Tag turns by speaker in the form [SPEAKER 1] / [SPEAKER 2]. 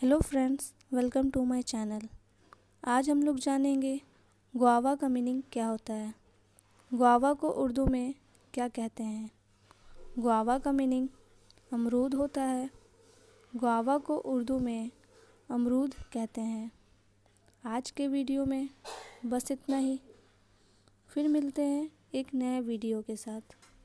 [SPEAKER 1] hello friends welcome to my channel आज हम लोग जानेंगे गुआवा का मीनिंग क्या होता है गुआवा को उर्दू में क्या कहते हैं गुआवा का मीनिंग अमरूद होता है गुआवा को उर्दू में अमरूद कहते हैं आज के वीडियो में बस इतना ही फिर मिलते हैं एक नए वीडियो के साथ